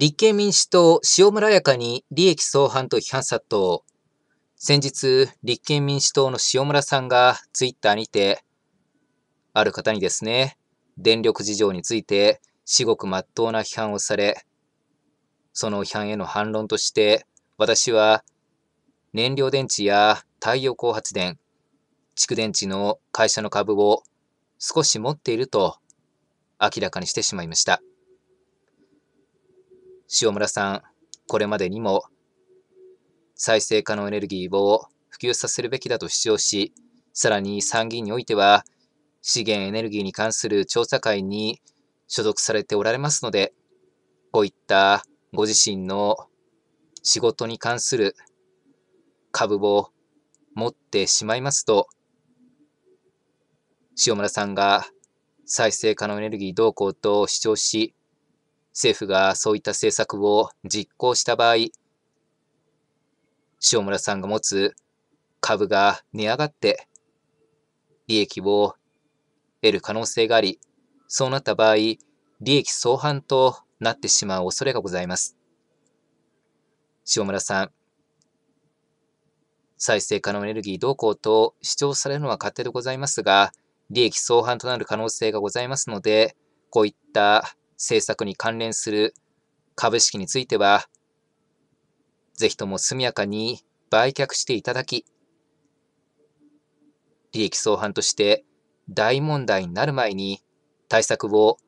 立憲民主党、塩村やかに利益相反と批判殺到。先日、立憲民主党の塩村さんがツイッターにて、ある方にですね、電力事情について至極真っ当な批判をされ、その批判への反論として、私は燃料電池や太陽光発電、蓄電池の会社の株を少し持っていると明らかにしてしまいました。塩村さん、これまでにも再生可能エネルギーを普及させるべきだと主張し、さらに参議院においては、資源エネルギーに関する調査会に所属されておられますので、こういったご自身の仕事に関する株を持ってしまいますと、塩村さんが再生可能エネルギー動向と主張し、政府がそういった政策を実行した場合、塩村さんが持つ株が値上がって、利益を得る可能性があり、そうなった場合、利益相反となってしまう恐れがございます。塩村さん、再生可能エネルギー動向と主張されるのは勝手でございますが、利益相反となる可能性がございますので、こういった政策に関連する株式については、ぜひとも速やかに売却していただき、利益相反として大問題になる前に対策を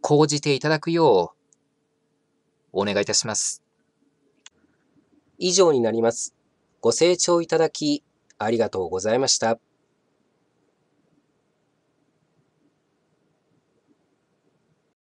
講じていただくようお願いいたします。以上になります。ご清聴いただきありがとうございました。